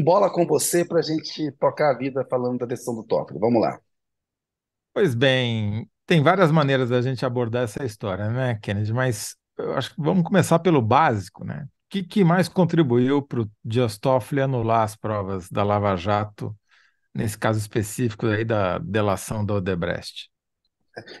bola com você para a gente tocar a vida falando da decisão do Toffoli. Vamos lá. Pois bem, tem várias maneiras da gente abordar essa história, né, Kennedy? Mas eu acho que vamos começar pelo básico, né? O que, que mais contribuiu para o Dias Toffoli anular as provas da Lava Jato, nesse caso específico aí da delação da Odebrecht?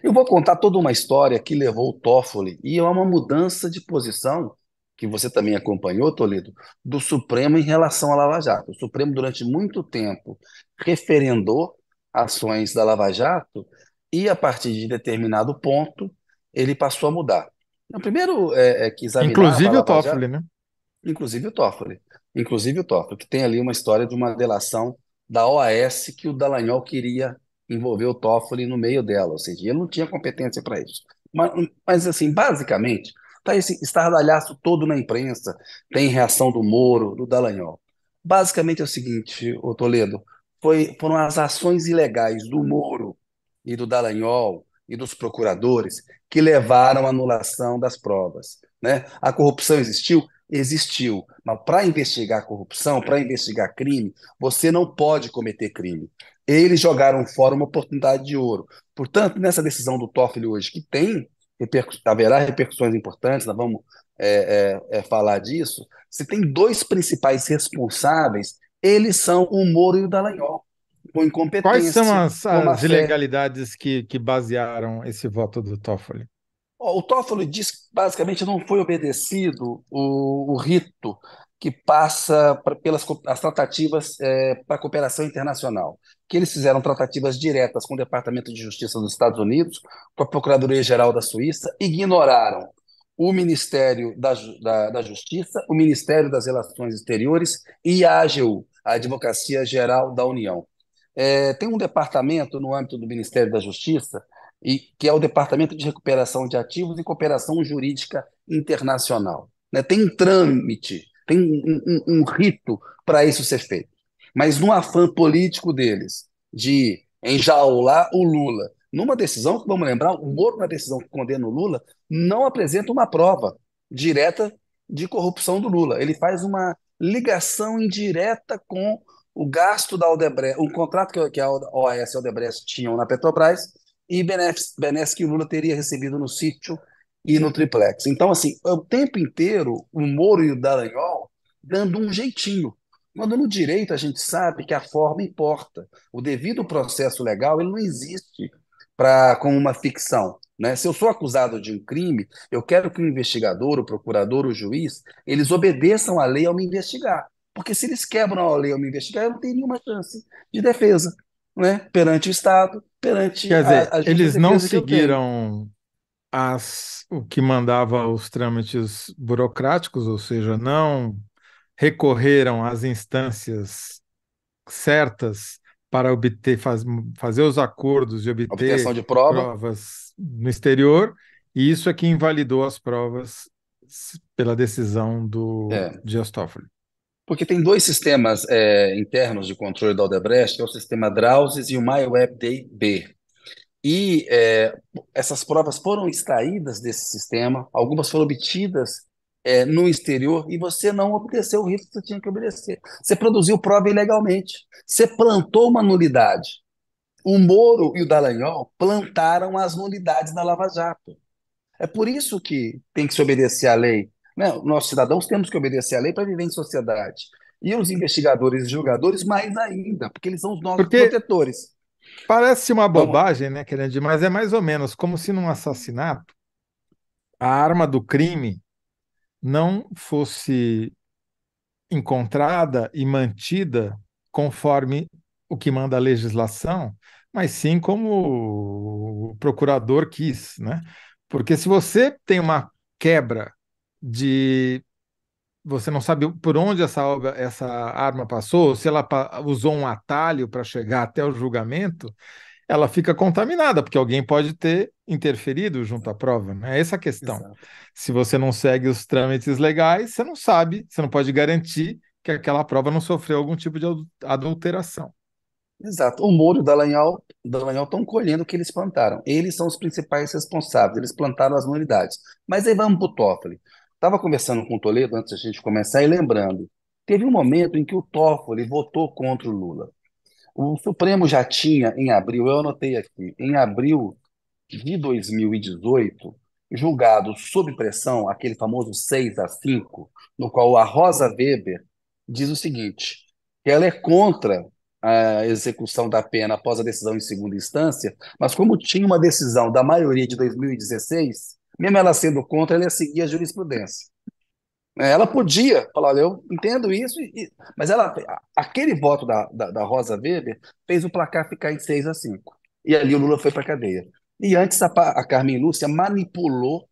Eu vou contar toda uma história que levou o Toffoli e é uma mudança de posição que você também acompanhou, Toledo, do Supremo em relação à Lava Jato. O Supremo, durante muito tempo, referendou ações da Lava Jato e, a partir de determinado ponto, ele passou a mudar. Então, primeiro é, é que Inclusive o Toffoli, Jato, né? Inclusive o Toffoli. Inclusive o Toffoli, que tem ali uma história de uma delação da OAS que o Dallagnol queria envolver o Toffoli no meio dela, ou seja, ele não tinha competência para isso. Mas, mas, assim, basicamente, Tá esse estardalhaço todo na imprensa, tem reação do Moro, do Dallagnol. Basicamente é o seguinte, o Toledo, foi, foram as ações ilegais do Moro e do Dallagnol e dos procuradores que levaram à anulação das provas. Né? A corrupção existiu? Existiu. Mas para investigar corrupção, para investigar crime, você não pode cometer crime. Eles jogaram fora uma oportunidade de ouro. Portanto, nessa decisão do Toffoli hoje, que tem haverá repercussões importantes, nós vamos é, é, é, falar disso. Se tem dois principais responsáveis, eles são o Moro e o Dallagnol, com incompetência. Quais são as, as ilegalidades que, que basearam esse voto do Toffoli? O Toffoli diz que basicamente não foi obedecido o, o rito que passa pra, pelas as tratativas é, para a cooperação internacional, que eles fizeram tratativas diretas com o Departamento de Justiça dos Estados Unidos, com a Procuradoria-Geral da Suíça, ignoraram o Ministério da, da, da, Justiça, o Ministério das Relações Exteriores e a AGU, a Advocacia Geral da União. É, tem um departamento no âmbito do Ministério da Justiça, e, que é o Departamento de Recuperação de Ativos e Cooperação Jurídica Internacional. Né? Tem um trâmite tem um, um, um rito para isso ser feito. Mas no afã político deles de enjaular o Lula, numa decisão que, vamos lembrar, o Moro, na decisão que condena o Lula, não apresenta uma prova direta de corrupção do Lula. Ele faz uma ligação indireta com o gasto da Aldebrecht, um contrato que a OAS e a Aldebrecht tinham na Petrobras e benesses que o Lula teria recebido no sítio e no triplex. Então, assim, é o tempo inteiro, o Moro e o Dallagnol dando um jeitinho. Quando no direito a gente sabe que a forma importa. O devido processo legal ele não existe para como uma ficção. Né? Se eu sou acusado de um crime, eu quero que o investigador, o procurador, o juiz, eles obedeçam à lei ao me investigar. Porque se eles quebram a lei ao me investigar, eu não tenho nenhuma chance de defesa né? perante o Estado, perante Quer dizer, a, a eles não seguiram as, o que mandava os trâmites burocráticos, ou seja, não recorreram às instâncias certas para obter faz, fazer os acordos de obter de prova. provas no exterior, e isso é que invalidou as provas pela decisão do é. Dias Toffoli. Porque tem dois sistemas é, internos de controle da Odebrecht, que é o sistema Drauzes e o MyWebDB e é, essas provas foram extraídas desse sistema, algumas foram obtidas é, no exterior e você não obedeceu o risco que você tinha que obedecer. Você produziu prova ilegalmente. Você plantou uma nulidade. O Moro e o Dallagnol plantaram as nulidades da Lava Jato. É por isso que tem que se obedecer à lei. Né? Nós, cidadãos, temos que obedecer à lei para viver em sociedade. E os investigadores e julgadores, mais ainda, porque eles são os nossos porque... protetores. Parece uma então, bobagem, né, Kennedy? Mas é mais ou menos como se num assassinato a arma do crime não fosse encontrada e mantida conforme o que manda a legislação, mas sim como o procurador quis, né? Porque se você tem uma quebra de você não sabe por onde essa, essa arma passou, se ela usou um atalho para chegar até o julgamento, ela fica contaminada, porque alguém pode ter interferido junto à prova, né? É essa é a questão. Exato. Se você não segue os trâmites legais, você não sabe, você não pode garantir que aquela prova não sofreu algum tipo de adulteração. Exato. O Moro e o Dallagnol, Dallagnol estão colhendo o que eles plantaram. Eles são os principais responsáveis, eles plantaram as nulidades. Mas aí vamos para o Toffoli. Estava conversando com o Toledo antes da gente começar e lembrando, teve um momento em que o Toffoli votou contra o Lula. O Supremo já tinha, em abril, eu anotei aqui, em abril de 2018, julgado sob pressão, aquele famoso 6 a 5, no qual a Rosa Weber diz o seguinte, que ela é contra a execução da pena após a decisão em segunda instância, mas como tinha uma decisão da maioria de 2016, mesmo ela sendo contra, ela ia seguir a jurisprudência. É, ela podia falar, eu entendo isso, e... mas ela, aquele voto da, da, da, Rosa Weber fez o placar ficar em 6 a 5. E ali o Lula foi para a cadeia. E antes a, a Carmen Lúcia manipulou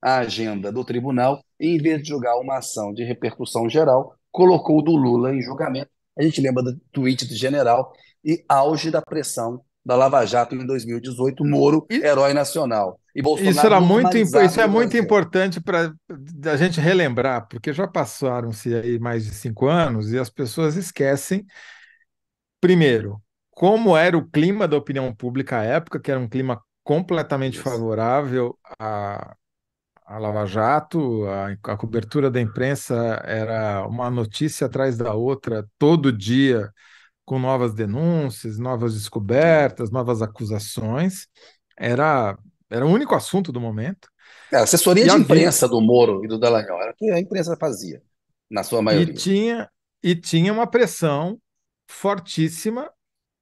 a agenda do tribunal e, em vez de julgar uma ação de repercussão geral, colocou o do Lula em julgamento. A gente lembra do tweet do general e auge da pressão da Lava Jato em 2018, Moro, herói nacional. E Bolsonaro isso, era muito, isso é muito importante para a gente relembrar, porque já passaram-se aí mais de cinco anos e as pessoas esquecem, primeiro, como era o clima da opinião pública à época, que era um clima completamente isso. favorável a, a Lava Jato, a, a, cobertura da imprensa era uma notícia atrás da outra, todo dia com novas denúncias, novas descobertas, novas acusações. Era, era o único assunto do momento. É, a assessoria e de imprensa do Moro e do Dallagnol era o que a imprensa fazia, na sua maioria. E tinha, e tinha uma pressão fortíssima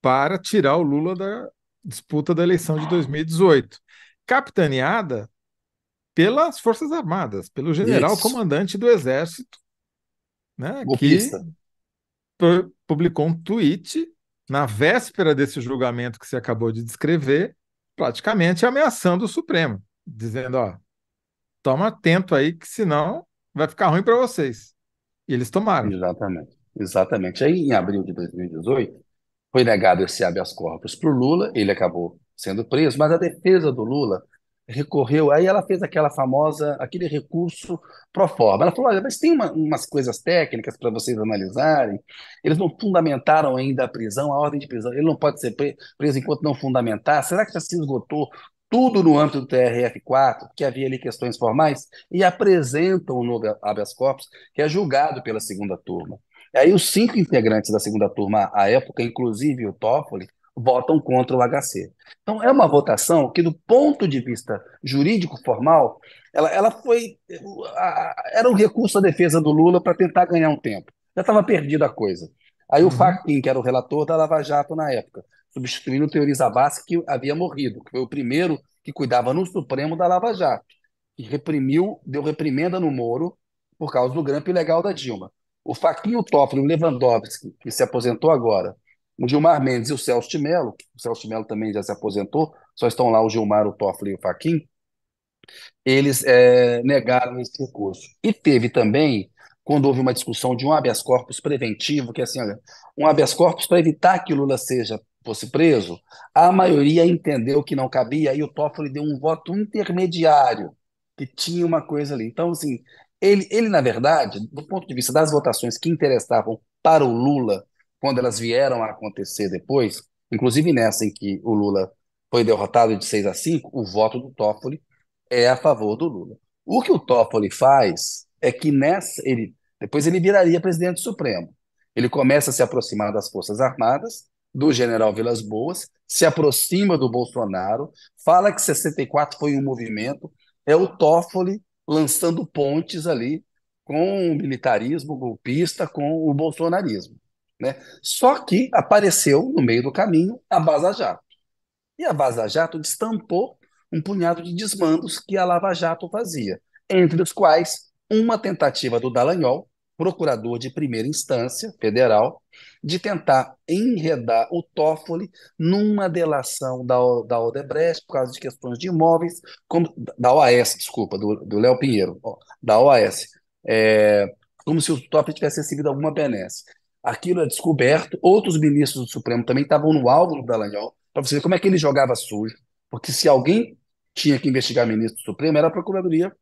para tirar o Lula da disputa da eleição de 2018, capitaneada pelas Forças Armadas, pelo general Isso. comandante do Exército, né, Golpista. que publicou um tweet na véspera desse julgamento que você acabou de descrever, praticamente ameaçando o Supremo, dizendo: ó, toma atento aí, que senão vai ficar ruim para vocês. E eles tomaram. Exatamente. Exatamente. Aí, em abril de 2018, foi negado esse habeas corpus para o Lula, ele acabou sendo preso, mas a defesa do Lula recorreu, aí ela fez aquela famosa, aquele recurso pro forma. Ela falou, olha, mas tem uma, umas coisas técnicas para vocês analisarem, eles não fundamentaram ainda a prisão, a ordem de prisão, ele não pode ser preso enquanto não fundamentar, será que já se esgotou tudo no âmbito do TRF4, que havia ali questões formais, e apresentam o novo habeas corpus, que é julgado pela segunda turma. aí os cinco integrantes da segunda turma à época, inclusive o Toffoli, votam contra o HC. Então, é uma votação que, do ponto de vista jurídico formal, ela, ela foi. era um recurso à defesa do Lula para tentar ganhar um tempo. Já estava perdida a coisa. Aí uhum. o Fachin, que era o relator da Lava Jato na época, substituindo o Teori Zavascki, que havia morrido, que foi o primeiro que cuidava no Supremo da Lava Jato, que reprimiu, deu reprimenda no Moro por causa do grampo ilegal da Dilma. O Fachin, o Toffoli, o Lewandowski, que se aposentou agora, o Gilmar Mendes e o Celso de Mello, o Celso de Mello também já se aposentou, só estão lá o Gilmar, o Toffoli e o Faquim, eles é, negaram esse recurso. E teve também, quando houve uma discussão de um habeas corpus preventivo, que é assim, olha, um habeas corpus para evitar que Lula seja fosse preso, a maioria entendeu que não cabia e o Toffoli deu um voto intermediário, que tinha uma coisa ali. Então, assim, ele, ele na verdade, do ponto de vista das votações que interessavam para o Lula, quando elas vieram a acontecer depois, inclusive nessa em que o Lula foi derrotado de 6 a 5, o voto do Toffoli é a favor do Lula. O que o Toffoli faz é que nessa ele depois ele viraria presidente Supremo. Ele começa a se aproximar das Forças Armadas, do general Vilas Boas, se aproxima do Bolsonaro, fala que 64 foi um movimento, é o Toffoli lançando pontes ali com o militarismo golpista, com o bolsonarismo. Né? Só que apareceu no meio do caminho a Vaza Jato. E a Vaza Jato destampou um punhado de desmandos que a Lava Jato fazia, entre os quais uma tentativa do Dallagnol, procurador de primeira instância federal, de tentar enredar o Toffoli numa delação da, da Odebrecht por causa de questões de imóveis, como, da OAS, desculpa, do Léo Pinheiro, ó, da OAS, é, como se o Toffoli tivesse recebido alguma benesse aquilo é descoberto. Outros ministros do Supremo também estavam no alvo do Dallagnol, para você ver como é que ele jogava sujo. Porque se alguém tinha que investigar ministro do Supremo, era a Procuradoria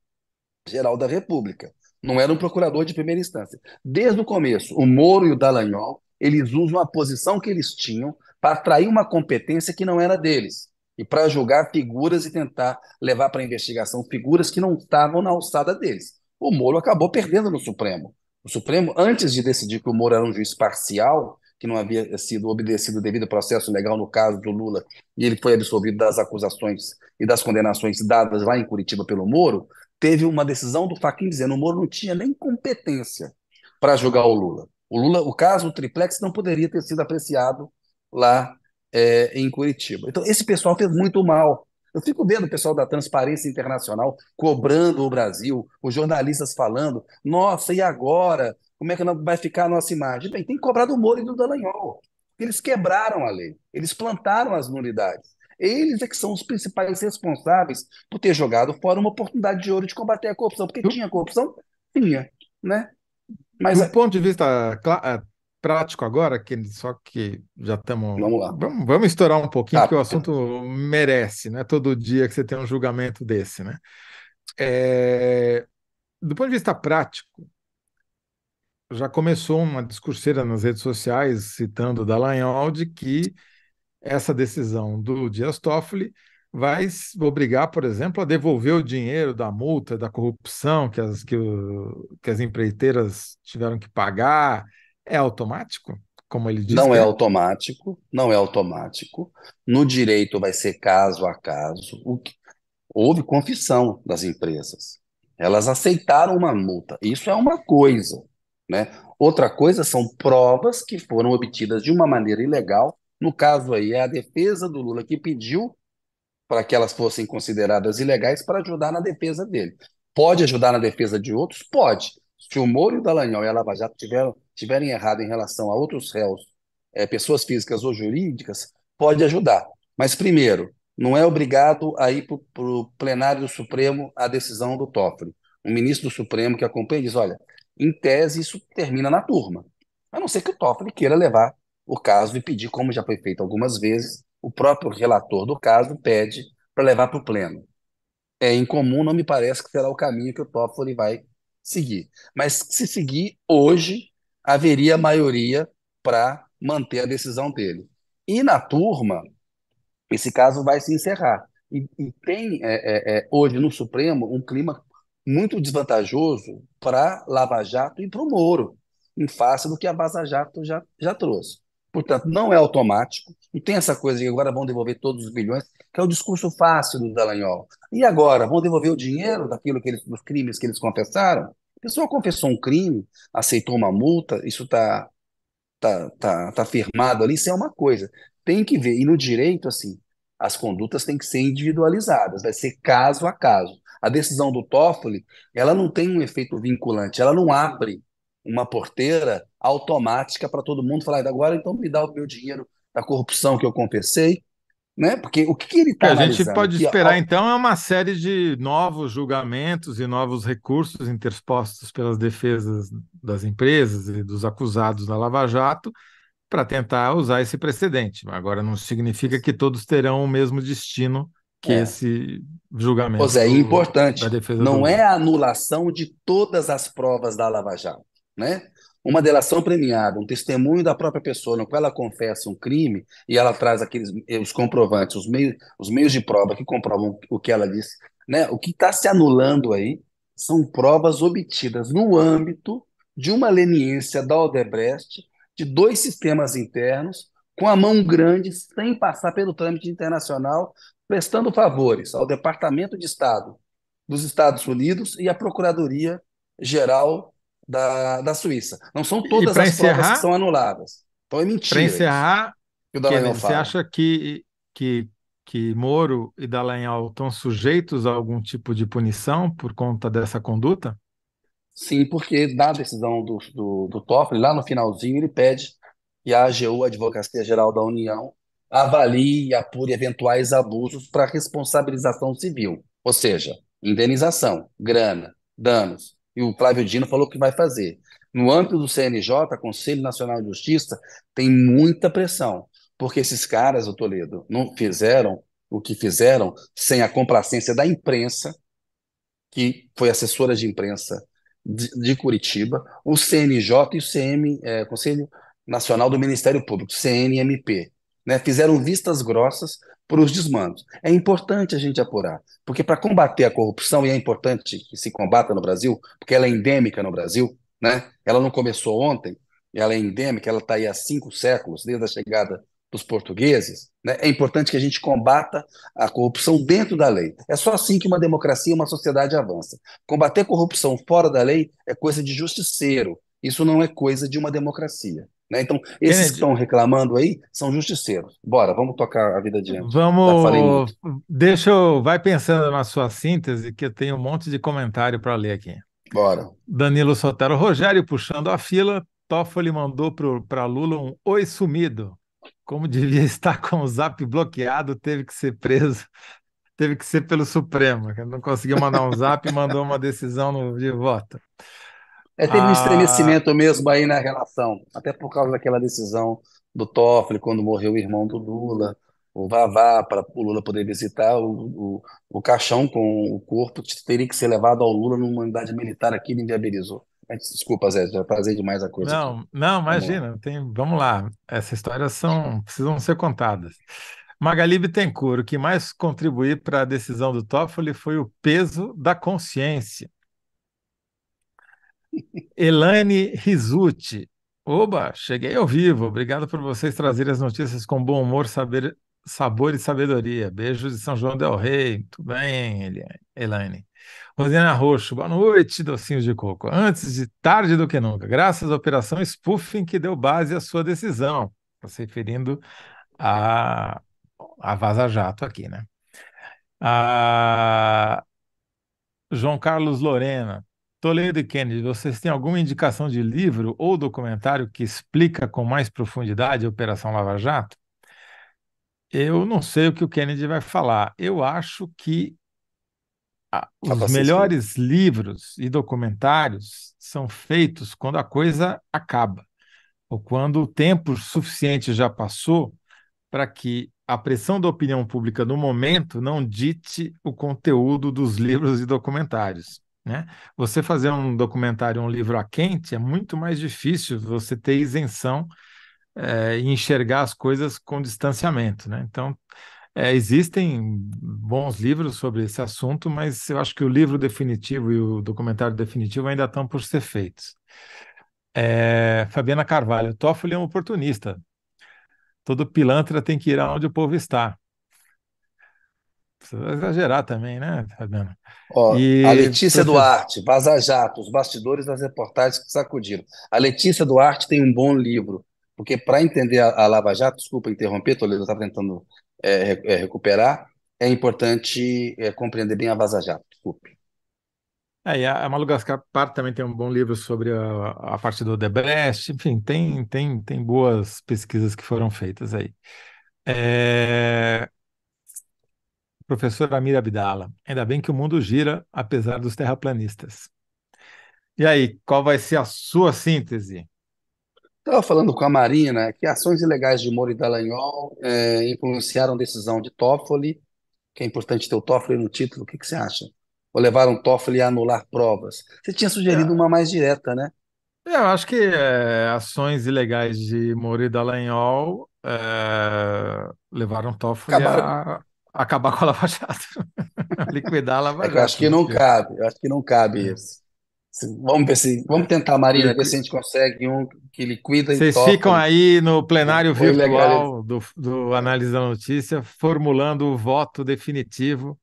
Geral da República. Não era um procurador de primeira instância. Desde o começo, o Moro e o Dallagnol, eles usam a posição que eles tinham para atrair uma competência que não era deles e para julgar figuras e tentar levar para investigação figuras que não estavam na alçada deles. O Moro acabou perdendo no Supremo. O Supremo, antes de decidir que o Moro era um juiz parcial, que não havia sido obedecido devido ao processo legal no caso do Lula, e ele foi absolvido das acusações e das condenações dadas lá em Curitiba pelo Moro, teve uma decisão do Faquin dizendo que o Moro não tinha nem competência para julgar o Lula. O Lula, o caso o triplex não poderia ter sido apreciado lá é, em Curitiba. Então esse pessoal fez muito mal eu fico vendo o pessoal da Transparência Internacional cobrando o Brasil, os jornalistas falando, nossa, e agora? Como é que vai ficar a nossa imagem? Bem, tem que cobrar do Moro e do Dallagnol. Eles quebraram a lei, eles plantaram as nulidades. Eles é que são os principais responsáveis por ter jogado fora uma oportunidade de ouro de combater a corrupção, porque tinha corrupção? Tinha, né? Mas do ponto de vista eh, prático agora, que só que já estamos. Vamos lá. Vamos, vamos estourar um pouquinho, tá. porque o assunto merece, né? Todo dia que você tem um julgamento desse, né? É... Do ponto de vista prático, já começou uma discurseira nas redes sociais, citando Dallagnol, de que essa decisão do Dias Toffoli vai obrigar, por exemplo, a devolver o dinheiro da multa, da corrupção que as, que, o, que as empreiteiras tiveram que pagar, é automático? Como ele disse? Não é, é automático, não é automático. No direito vai ser caso a caso. O que... Houve confissão das empresas. Elas aceitaram uma multa. Isso é uma coisa. Né? Outra coisa são provas que foram obtidas de uma maneira ilegal. No caso aí, é a defesa do Lula que pediu para que elas fossem consideradas ilegais para ajudar na defesa dele. Pode ajudar na defesa de outros? Pode se o Moro, o Dallagnol e a Lava Jato tiveram, tiverem errado em relação a outros réus, é, pessoas físicas ou jurídicas, pode ajudar. Mas, primeiro, não é obrigado a ir para o plenário do Supremo a decisão do Toffoli. O ministro do Supremo que acompanha diz: olha, em tese isso termina na turma. A não ser que o Toffoli queira levar o caso e pedir, como já foi feito algumas vezes, o próprio relator do caso pede para levar para o pleno. É incomum, não me parece que será o caminho que o Toffoli vai seguir. Mas se seguir hoje, haveria maioria para manter a decisão dele. E na turma, esse caso vai se encerrar. E, e tem é, é, é hoje no Supremo um clima muito desvantajoso para Lava Jato e para o Moro, em face do que a Vaza Jato já, já trouxe. Portanto, não é automático, não tem essa coisa de agora vão devolver todos os bilhões, que é o discurso fácil do Dallagnol. E agora, vão devolver o dinheiro daquilo que eles, dos crimes que eles confessaram? A pessoa confessou um crime, aceitou uma multa, isso está tá, tá, tá firmado ali, isso é uma coisa. Tem que ver. E no direito, assim, as condutas têm que ser individualizadas, vai ser caso a caso. A decisão do Toffoli, ela não tem um efeito vinculante, ela não abre uma porteira automática para todo mundo falar, agora então me dá o meu dinheiro da corrupção que eu compensei, né? Porque o que, que ele está A gente pode esperar, que, então, é uma série de novos julgamentos e novos recursos interpostos pelas defesas das empresas e dos acusados da Lava Jato para tentar usar esse precedente. Agora, não significa que todos terão o mesmo destino que é. esse julgamento. Pois é, é do, importante. não é a anulação de todas as provas da Lava Jato, né? uma delação premiada, um testemunho da própria pessoa no qual ela confessa um crime e ela traz aqueles eh, os comprovantes, os meios, os meios de prova que comprovam o que ela disse, né? O que está se anulando aí são provas obtidas no âmbito de uma leniência da Odebrecht de dois sistemas internos com a mão grande, sem passar pelo trâmite internacional, prestando favores ao Departamento de Estado dos Estados Unidos e à Procuradoria Geral da, da Suíça. Não são todas as encerrar, provas que são anuladas. Então é mentira. Para encerrar, que o Dallagnol você acha que, que, que Moro e Dallagnol estão sujeitos a algum tipo de punição por conta dessa conduta? Sim, porque na decisão do, do, do Toffoli, lá no finalzinho, ele pede que a AGU, a Advocacia Geral da União, avalie e apure eventuais abusos para responsabilização civil, ou seja, indenização, grana, danos, e o Flávio Dino falou que vai fazer. No âmbito do CNJ, Conselho Nacional de Justiça, tem muita pressão, porque esses caras, o Toledo, não fizeram o que fizeram sem a complacência da imprensa, que foi assessora de imprensa de, de Curitiba, o CNJ e o CM, é, Conselho Nacional do Ministério Público, CNMP né, fizeram vistas grossas para os desmandos. É importante a gente apurar, porque para combater a corrupção, e é importante que se combata no Brasil, porque ela é endêmica no Brasil, né? ela não começou ontem, ela é endêmica, ela está aí há cinco séculos, desde a chegada dos portugueses, né? é importante que a gente combata a corrupção dentro da lei. É só assim que uma democracia, e uma sociedade avança. Combater corrupção fora da lei é coisa de justiceiro, isso não é coisa de uma democracia. Né? Então, esses que estão reclamando aí são justiceiros. Bora, vamos tocar a vida adiante. Vamos. Deixa eu. Vai pensando na sua síntese, que eu tenho um monte de comentário para ler aqui. Bora. Danilo Sotero Rogério puxando a fila. Toffoli mandou para Lula um oi sumido. Como devia estar com o zap bloqueado, teve que ser preso. Teve que ser pelo Supremo, que não conseguiu mandar um zap e mandou uma decisão no, de voto. É, teve ah. um estremecimento mesmo aí na relação, até por causa daquela decisão do Toffoli quando morreu o irmão do Lula, o Vavá, para o Lula poder visitar o, o, o, caixão com o corpo que teria que ser levado ao Lula numa unidade militar aqui, ele inviabilizou. Desculpa, Zé, já trazer demais a coisa. Não, aqui. não, tá imagina. Tem, vamos lá. Essas histórias são, precisam ser contadas. Magali Bittencourt, o que mais contribuiu para a decisão do Toffoli foi o peso da consciência. Elane Risucci. Oba, cheguei ao vivo. Obrigado por vocês trazerem as notícias com bom humor, saber, sabor e sabedoria. Beijo de São João del Rei. Tudo bem, Elane. Rosiana Roxo, boa noite, docinhos de coco. Antes de tarde do que nunca, graças à operação spoofing que deu base à sua decisão. Estou tá se referindo a, a Vaza Jato aqui, né? A ah, João Carlos Lorena, Toledo e Kennedy, vocês têm alguma indicação de livro ou documentário que explica com mais profundidade a Operação Lava Jato? Eu não sei o que o Kennedy vai falar. Eu acho que ah, os melhores livros e documentários são feitos quando a coisa acaba, ou quando o tempo suficiente já passou para que a pressão da opinião pública no momento não dite o conteúdo dos livros e documentários. Né? Você fazer um documentário, um livro a quente, é muito mais difícil você ter isenção é, e enxergar as coisas com distanciamento. Né? Então, é, existem bons livros sobre esse assunto, mas eu acho que o livro definitivo e o documentário definitivo ainda estão por ser feitos. É, Fabiana Carvalho, Toffoli é um oportunista. Todo pilantra tem que ir aonde o povo está exagerar também, né, Fabiana? Ó, e... A Letícia Duarte, Vaza Jato, os bastidores das reportagens que sacudiram. A Letícia Duarte tem um bom livro, porque para entender a, a, Lava Jato, desculpa interromper, Toledo, eu estava tentando é, é, recuperar, é importante é, compreender bem a Vaza Jato, desculpe. É, a Malu Gaspar também tem um bom livro sobre a, a parte do Odebrecht, enfim, tem, tem, tem boas pesquisas que foram feitas aí. É, professor Amira Abdala. Ainda bem que o mundo gira, apesar dos terraplanistas. E aí, qual vai ser a sua síntese? Estava falando com a Marina né, que ações ilegais de Moro e Dallagnol é, influenciaram a decisão de Toffoli, que é importante ter o Toffoli no título, o que, que você acha? Ou levaram Toffoli a anular provas? Você tinha sugerido é. uma mais direta, né? Eu acho que é, ações ilegais de Moro e Dallagnol é, levaram Toffoli Acabaram. a acabar com a Lava Jato. Liquidar a Lava Jato. É eu acho que não cabe, eu acho que não cabe é. isso. Vamos, ver se, vamos tentar, Marina, ver se a gente consegue um que liquida Vocês e Vocês ficam aí no plenário virtual do, do Análise da Notícia, formulando o voto definitivo,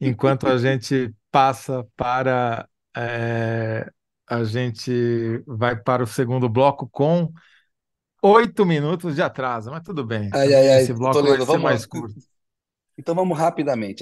enquanto a gente passa para. É, a gente vai para o segundo bloco com oito minutos de atraso, mas tudo bem. Ai, ai, ai, Esse bloco vai ser mais curto. Então vamos rapidamente.